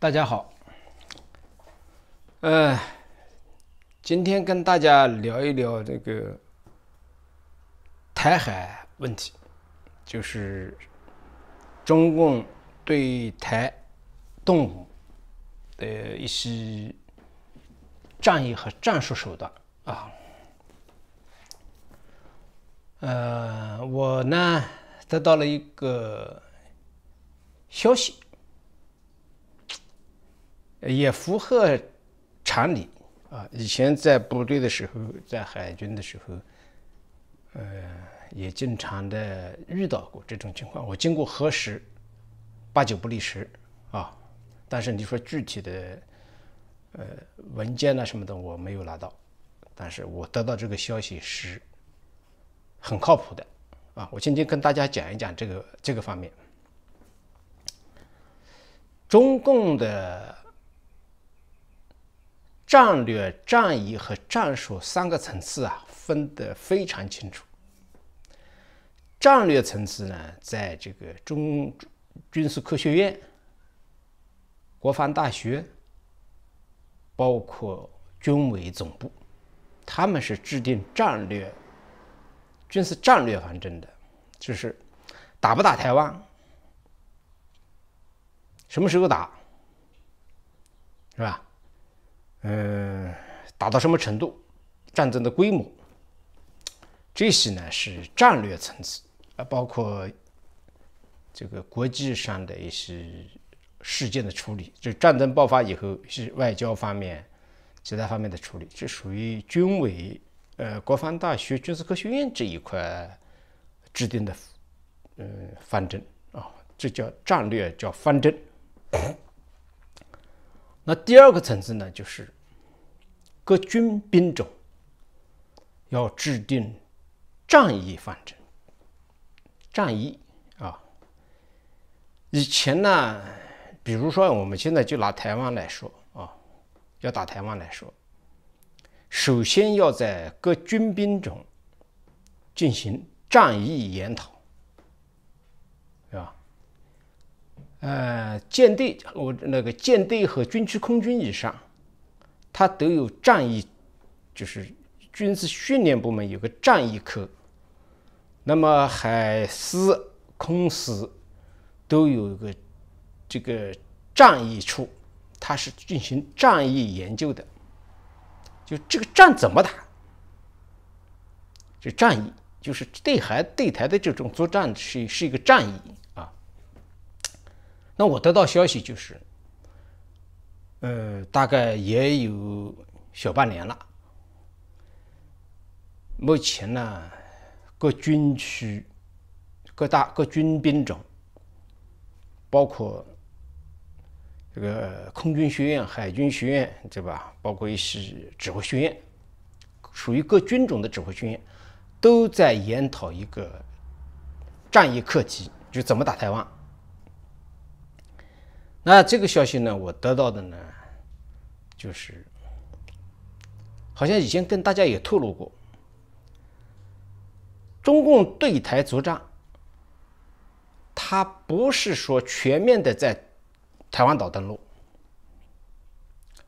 大家好，呃，今天跟大家聊一聊这个台海问题，就是中共对台动的一些战役和战术手段啊。呃，我呢得到了一个消息。也符合常理啊！以前在部队的时候，在海军的时候，呃，也经常的遇到过这种情况。我经过核实，八九不离十啊。但是你说具体的呃文件啊、什么的，我没有拿到。但是我得到这个消息是很靠谱的啊！我今天跟大家讲一讲这个这个方面，中共的。战略、战役和战术三个层次啊，分得非常清楚。战略层次呢，在这个中军事科学院、国防大学，包括军委总部，他们是制定战略、军事战略方针的，就是打不打台湾，什么时候打，是吧？嗯，打到什么程度，战争的规模，这些呢是战略层次啊，包括这个国际上的一些事件的处理。这战争爆发以后是外交方面、其他方面的处理，这属于军委、呃国防大学军事科学院这一块制定的，嗯方针啊，这叫战略，叫方针。那第二个层次呢，就是各军兵种要制定战役方针。战役啊，以前呢，比如说我们现在就拿台湾来说啊，要打台湾来说，首先要在各军兵种进行战役研讨。呃，舰队我那个舰队和军区空军以上，它都有战役，就是军事训练部门有个战役科，那么海司、空司都有一个这个战役处，它是进行战役研究的，就这个战怎么打，就战役就是对海对台的这种作战是是一个战役。那我得到消息就是，呃，大概也有小半年了。目前呢，各军区、各大各军兵种，包括这个空军学院、海军学院，对吧？包括一些指挥学院，属于各军种的指挥学院，都在研讨一个战役课题，就怎么打台湾。那这个消息呢？我得到的呢，就是好像以前跟大家也透露过，中共对台作战，他不是说全面的在台湾岛登陆，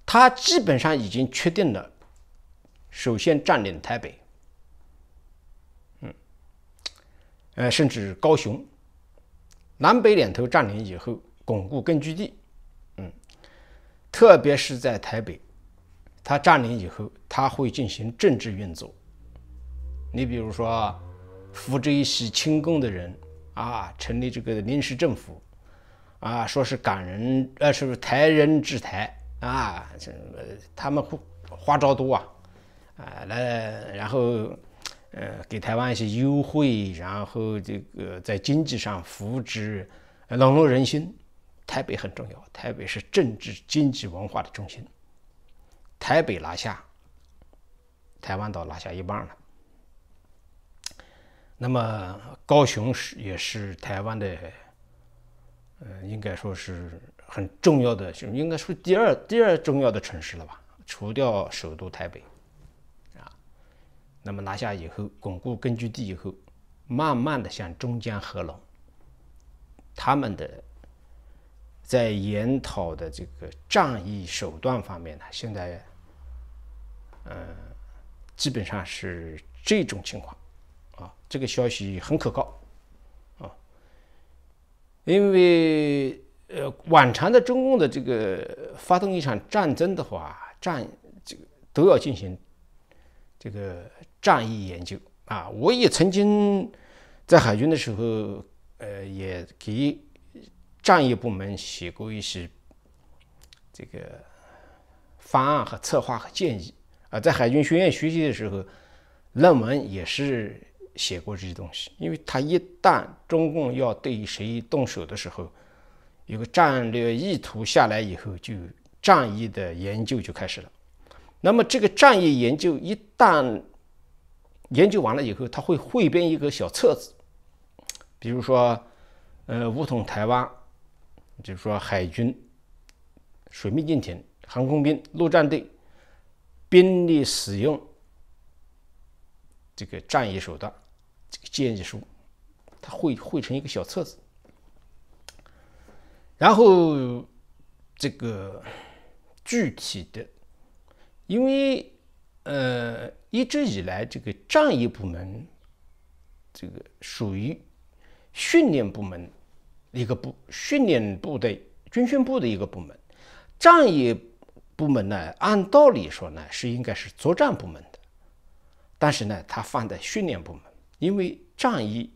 他基本上已经确定了，首先占领台北，嗯，呃，甚至高雄，南北两头占领以后。巩固根据地，嗯，特别是在台北，他占领以后，他会进行政治运作。你比如说，扶植一些亲共的人啊，成立这个临时政府啊，说是赶人，呃，是台人治台啊，这他们花招多啊啊，来然后呃，给台湾一些优惠，然后这个在经济上扶植，笼络人心。台北很重要，台北是政治、经济、文化的中心。台北拿下，台湾岛拿下一半了。那么高雄是也是台湾的，呃，应该说是很重要的，就应该说第二第二重要的城市了吧？除掉首都台北，啊，那么拿下以后，巩固根据地以后，慢慢的向中江合拢，他们的。在研讨的这个战役手段方面呢，现在，嗯，基本上是这种情况，啊，这个消息很可靠，啊，因为呃，往常的中共的这个发动一场战争的话，战这个都要进行这个战役研究啊，我也曾经在海军的时候，呃，也给。战役部门写过一些这个方案和策划和建议啊，在海军学院学习的时候，论文也是写过这些东西。因为他一旦中共要对谁动手的时候，有个战略意图下来以后，就战役的研究就开始了。那么这个战役研究一旦研究完了以后，他会汇编一个小册子，比如说呃，武统台湾。就是说，海军、水面舰艇、航空兵、陆战队兵力使用这个战役手段，这个建议书，它汇汇成一个小册子。然后，这个具体的，因为呃，一直以来这个战役部门这个属于训练部门。一个部训练部队、军训部的一个部门，战役部门呢？按道理说呢，是应该是作战部门的，但是呢，它放在训练部门，因为战役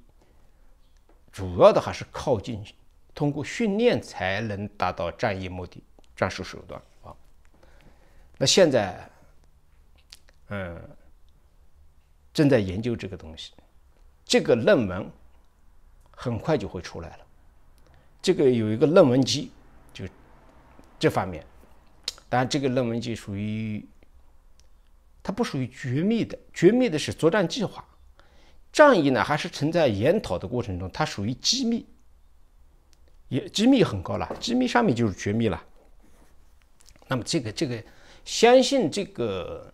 主要的还是靠近，通过训练才能达到战役目的、战术手段啊。那现在，嗯，正在研究这个东西，这个论文很快就会出来了。这个有一个论文集，就这方面。当然，这个论文集属于它不属于绝密的，绝密的是作战计划。战役呢，还是存在研讨的过程中，它属于机密，也机密很高了，机密上面就是绝密了。那么，这个这个，相信这个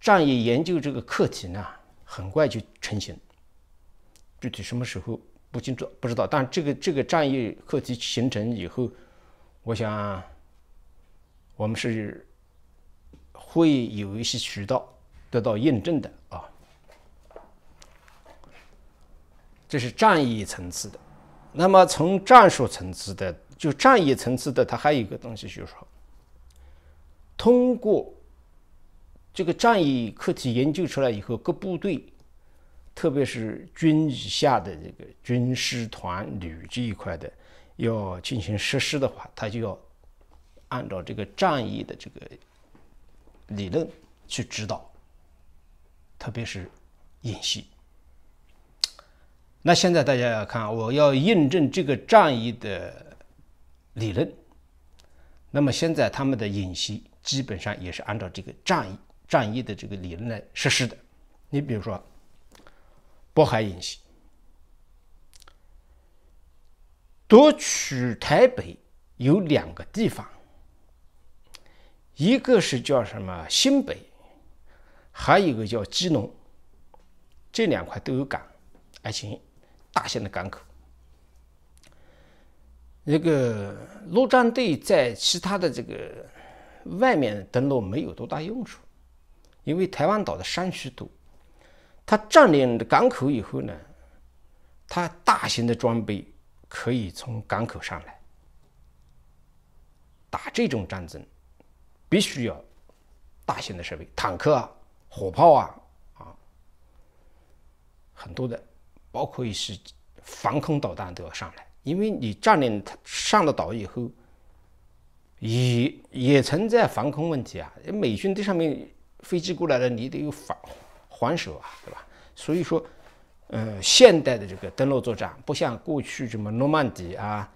战役研究这个课题呢，很快就成型。具体什么时候？不清楚，不知道。但这个这个战役课题形成以后，我想我们是会有一些渠道得到验证的啊。这是战役层次的。那么从战术层次的，就战役层次的，它还有一个东西就是说，通过这个战役课题研究出来以后，各部队。特别是军以下的这个军师团旅这一块的，要进行实施的话，他就要按照这个战役的这个理论去指导，特别是演习。那现在大家要看，我要印证这个战役的理论，那么现在他们的演习基本上也是按照这个战役战役的这个理论来实施的。你比如说。渤海沿系夺取台北有两个地方，一个是叫什么新北，还有一个叫基隆，这两块都有港，而且大型的港口。那个陆战队在其他的这个外面登陆没有多大用处，因为台湾岛的山区多。他占领的港口以后呢，他大型的装备可以从港口上来打这种战争，必须要大型的设备，坦克啊、火炮啊啊，很多的，包括一些防空导弹都要上来，因为你占领他上了岛以后，也也存在防空问题啊，美军这上面飞机过来了，你得有防。还手啊，对吧？所以说，呃，现代的这个登陆作战不像过去什么诺曼底啊，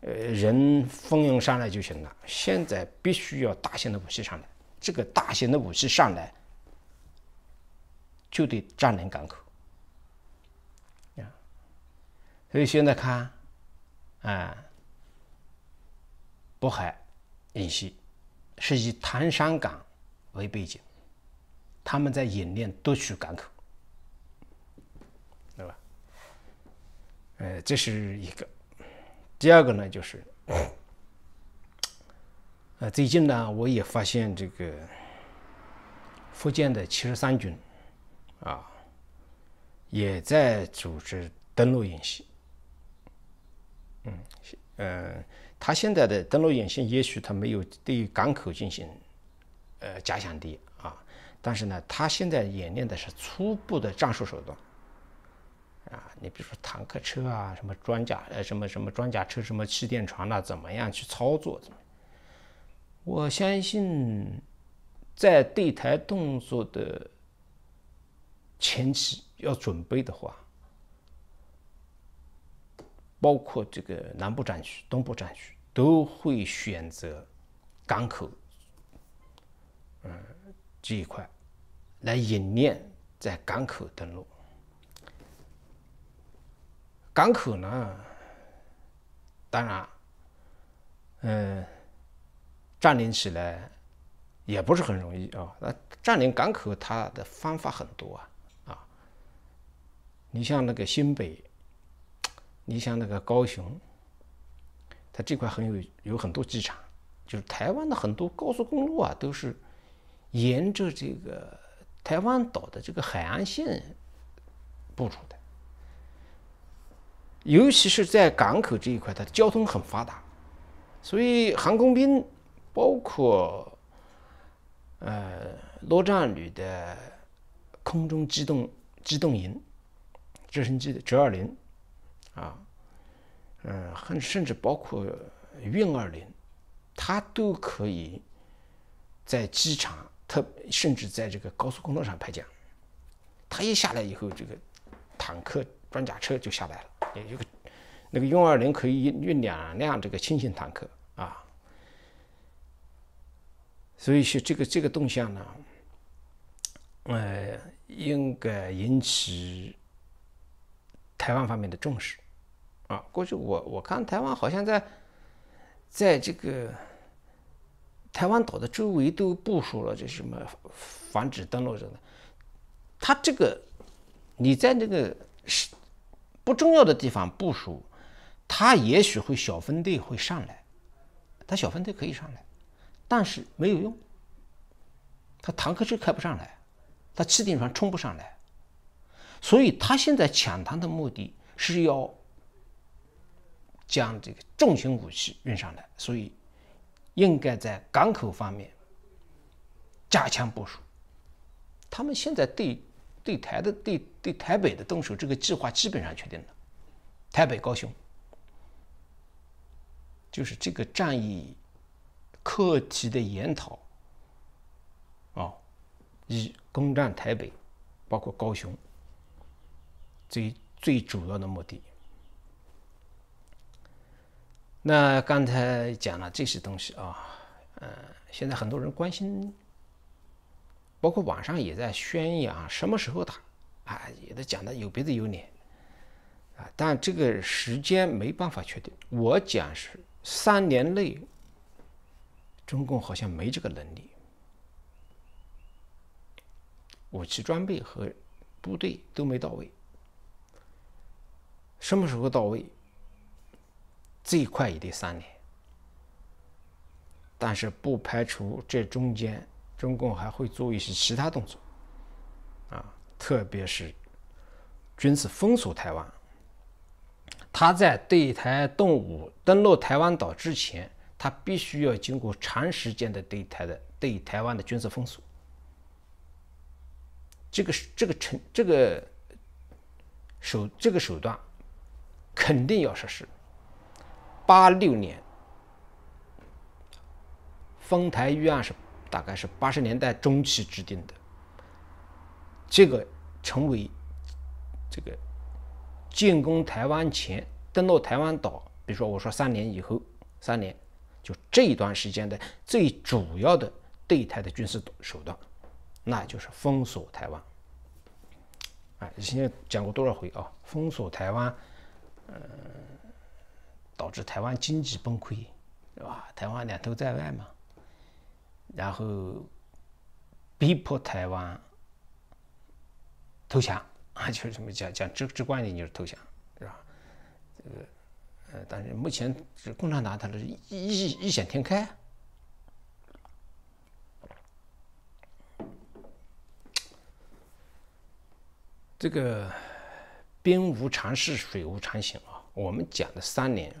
呃，人蜂拥上来就行了。现在必须要大型的武器上来，这个大型的武器上来就得占领港口。所以现在看，嗯，渤海演习是以唐山港为背景。他们在演练夺取港口，对吧？呃，这是一个。第二个呢，就是 呃，最近呢，我也发现这个福建的七十三军啊，也在组织登陆演习。嗯，呃，他现在的登陆演习，也许他没有对港口进行呃假想敌。但是呢，他现在演练的是初步的战术手段，啊，你比如说坦克车啊，什么装甲呃，什么什么装甲车，什么气垫船呐，怎么样去操作？我相信，在对台动作的前期要准备的话，包括这个南部战区、东部战区都会选择港口，嗯。这一块来演练在港口登陆，港口呢，当然，嗯，占领起来也不是很容易啊。那占领港口，它的方法很多啊，啊，你像那个新北，你像那个高雄，它这块很有有很多机场，就是台湾的很多高速公路啊，都是。沿着这个台湾岛的这个海岸线部署的，尤其是在港口这一块，它的交通很发达，所以航空兵包括呃，罗战旅的空中机动机动营，直升机的直二零啊，嗯，甚甚至包括运二零，它都可以在机场。他甚至在这个高速公路上拍桨，他一下来以后，这个坦克装甲车就下来了，也就那个运二零可以运两辆这个轻型坦克啊，所以说这个这个动向呢，呃，应该引起台湾方面的重视啊。过去我我看台湾好像在在这个。台湾岛的周围都部署了，这什么防止登陆什么的。他这个，你在那个是不重要的地方部署，他也许会小分队会上来，他小分队可以上来，但是没有用。他坦克车开不上来，他气垫船冲不上来，所以他现在抢滩的目的是要将这个重型武器运上来，所以。应该在港口方面加强部署。他们现在对对台的对对台北的动手，这个计划基本上确定了。台北、高雄，就是这个战役课题的研讨啊，以攻占台北，包括高雄，最最主要的目的。那刚才讲了这些东西啊，呃，现在很多人关心，包括网上也在宣扬什么时候打，啊，也都讲的有鼻子有脸，啊，但这个时间没办法确定。我讲是三年内，中共好像没这个能力，武器装备和部队都没到位，什么时候到位？最快也得三年，但是不排除这中间中共还会做一些其他动作，啊，特别是军事封锁台湾。他在对台动武、登陆台湾岛之前，他必须要经过长时间的对台的、对台湾的军事封锁。这个是这个程这个手这个手段，肯定要实施。八六年，丰台预案是大概是八十年代中期制定的，这个成为这个进攻台湾前登陆台湾岛，比如说我说三年以后，三年就这一段时间的最主要的对台的军事手段，那就是封锁台湾。哎，以前讲过多少回啊？封锁台湾，嗯。导致台湾经济崩溃，是吧？台湾两头在外嘛，然后逼迫台湾投降啊，就是这么讲讲直直观点就是投降，是吧？这个呃，但是目前是共产党，他是异异异想天开。这个兵无常势，水无常形啊，我们讲的三年。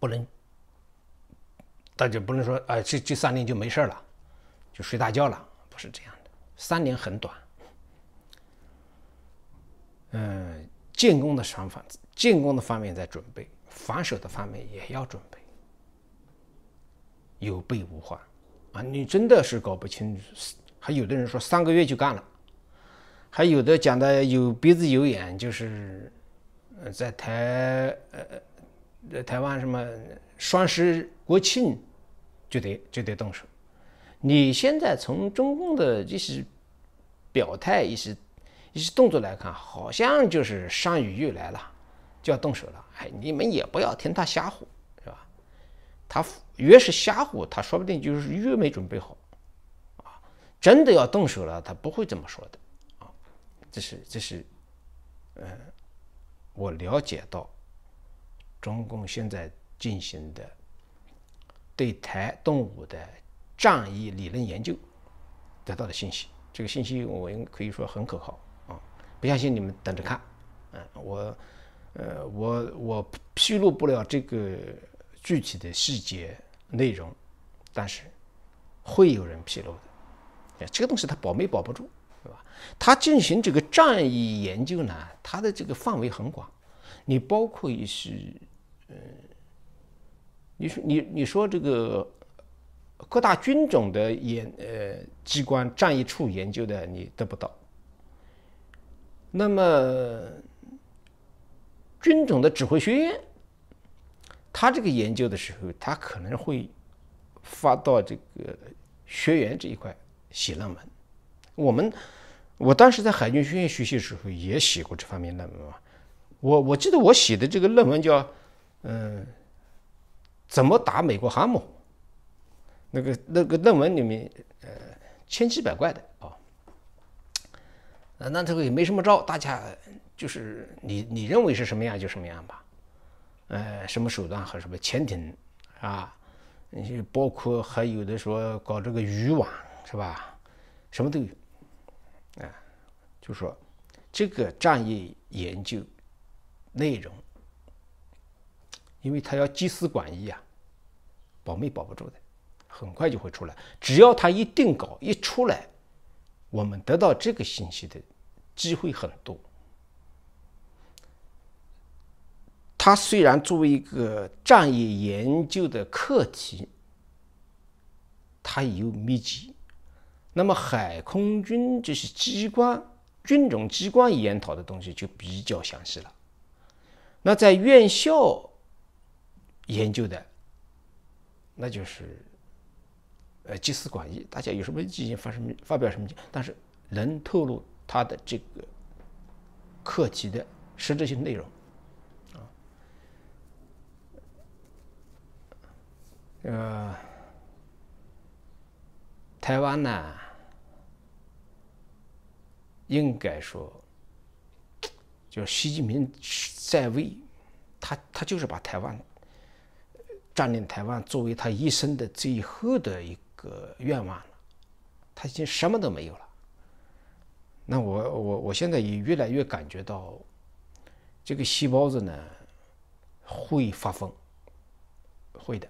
不能，大家不能说啊，这这三年就没事了，就睡大觉了，不是这样的。三年很短，嗯，进攻的双方，进攻的方面在准备，防守的方面也要准备，有备无患啊！你真的是搞不清楚，还有的人说三个月就干了，还有的讲的有鼻子有眼，就是呃，在台呃。台湾什么双十国庆就得就得动手。你现在从中共的这些表态、一些一些动作来看，好像就是山雨又来了，就要动手了。哎，你们也不要听他瞎唬，是吧？他越是瞎唬，他说不定就是越没准备好啊！真的要动手了，他不会这么说的啊。这是这是，嗯，我了解到。中共现在进行的对台动武的战役理论研究得到的信息，这个信息我应可以说很可靠啊！不相信你们等着看，嗯，我，呃，我我披露不了这个具体的细节内容，但是会有人披露的。这个东西它保没保不住，对吧？他进行这个战役研究呢，他的这个范围很广，你包括一些。嗯，你说你你说这个各大军种的研呃机关战役处研究的你得不到，那么军种的指挥学院，他这个研究的时候，他可能会发到这个学员这一块写论文。我们我当时在海军学院学习的时候也写过这方面论文，我我记得我写的这个论文叫。嗯，怎么打美国航母？那个那个论文里面，呃，千奇百怪的啊。那那这个也没什么招，大家就是你你认为是什么样就什么样吧。呃，什么手段和什么潜艇啊，包括还有的说搞这个渔网是吧？什么都有。啊，就说这个战役研究内容。因为他要集思广益啊，保密保不住的，很快就会出来。只要他一定稿一出来，我们得到这个信息的机会很多。他虽然作为一个战役研究的课题，它有秘籍，那么海空军这些机关、军种机关研讨的东西就比较详细了。那在院校。研究的，那就是，呃，集思广益，大家有什么意见，发什么发表什么，但是能透露他的这个课题的实质性内容，啊，个台湾呢，应该说，就习近平在位，他他就是把台湾。占领台湾作为他一生的最后的一个愿望了，他已经什么都没有了。那我我我现在也越来越感觉到，这个细胞子呢会发疯，会的。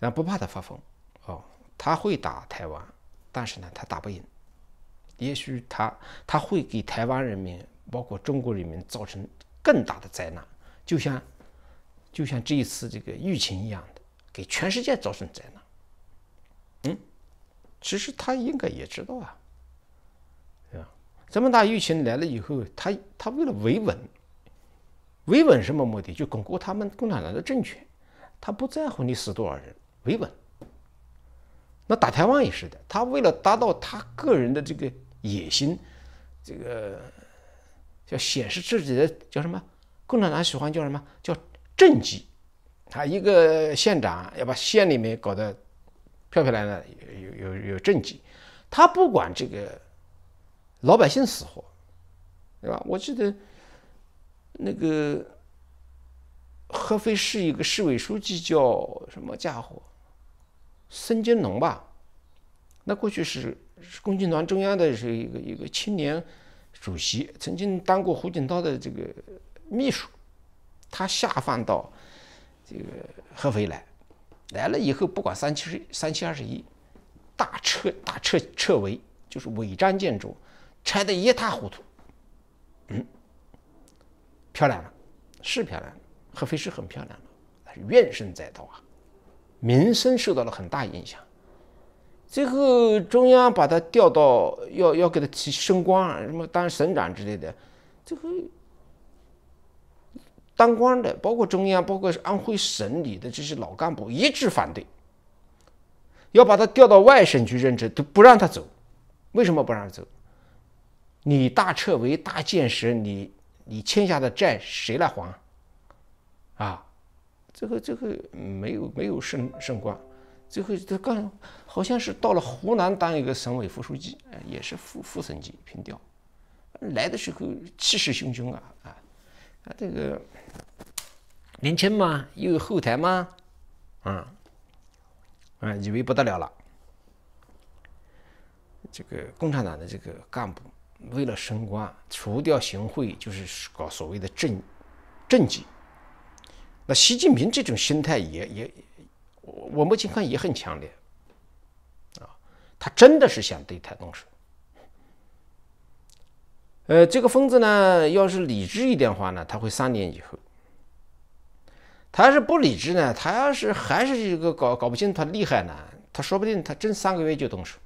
咱不怕他发疯哦，他会打台湾，但是呢他打不赢，也许他他会给台湾人民包括中国人民造成更大的灾难，就像。就像这一次这个疫情一样的，给全世界造成灾难。嗯，其实他应该也知道啊，对吧？这么大疫情来了以后，他他为了维稳，维稳什么目的？就巩固他们共产党的政权。他不在乎你死多少人，维稳。那打台湾也是的，他为了达到他个人的这个野心，这个要显示自己的叫什么？共产党喜欢叫什么叫？政绩，他一个县长要把县里面搞得漂漂亮亮，有有有有政绩，他不管这个老百姓死活，对吧？我记得那个合肥市一个市委书记叫什么家伙，孙金龙吧？那过去是共青团中央的是一个一个青年主席，曾经当过胡锦涛的这个秘书。他下放到这个合肥来，来了以后不管三七三七二十一，大撤大撤撤围，就是违章建筑，拆得一塌糊涂，嗯，漂亮了，是漂亮，合肥是很漂亮的，但是怨声载道啊，名声受到了很大影响，最后中央把他调到要要给他提升官，什么当省长之类的，最后。当官的，包括中央，包括安徽省里的这些老干部，一致反对，要把他调到外省去任职，都不让他走。为什么不让他走？你大撤围、大建时，你你欠下的债谁来还？啊，这个这个没有没有升升官，最后他干好像是到了湖南当一个省委副书记，哎，也是副副省级平调，来的时候气势汹汹啊啊。他这个年轻嘛，又有后台嘛，啊，啊，以为不得了了。这个共产党的这个干部，为了升官，除掉行贿，就是搞所谓的政政绩。那习近平这种心态，也也我我目前看也很强烈，啊，他真的是想对台动手。呃，这个疯子呢，要是理智一点的话呢，他会三年以后；他要是不理智呢，他要是还是一个搞搞不清他厉害呢，他说不定他真三个月就动手。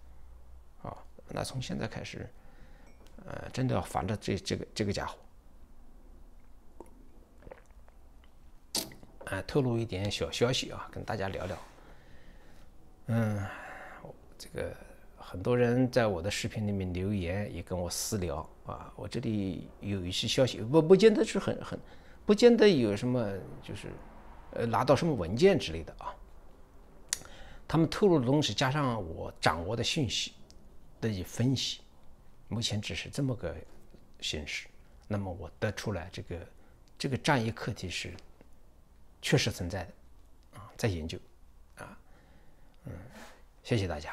啊，那从现在开始，呃，真的要防着这这个这个家伙。啊，透露一点小消息啊，跟大家聊聊。嗯，这个。很多人在我的视频里面留言，也跟我私聊啊。我这里有一些消息，不不见得是很很，不见得有什么，就是，呃，拿到什么文件之类的啊。他们透露的东西，加上我掌握的信息的分析，目前只是这么个形式。那么我得出来这个这个战役课题是确实存在的，啊，在研究，啊，嗯，谢谢大家。